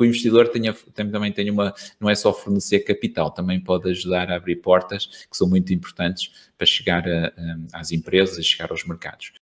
porque o investidor tenha, também tem uma, não é só fornecer capital, também pode ajudar a abrir portas que são muito importantes para chegar a, a, às empresas, chegar aos mercados.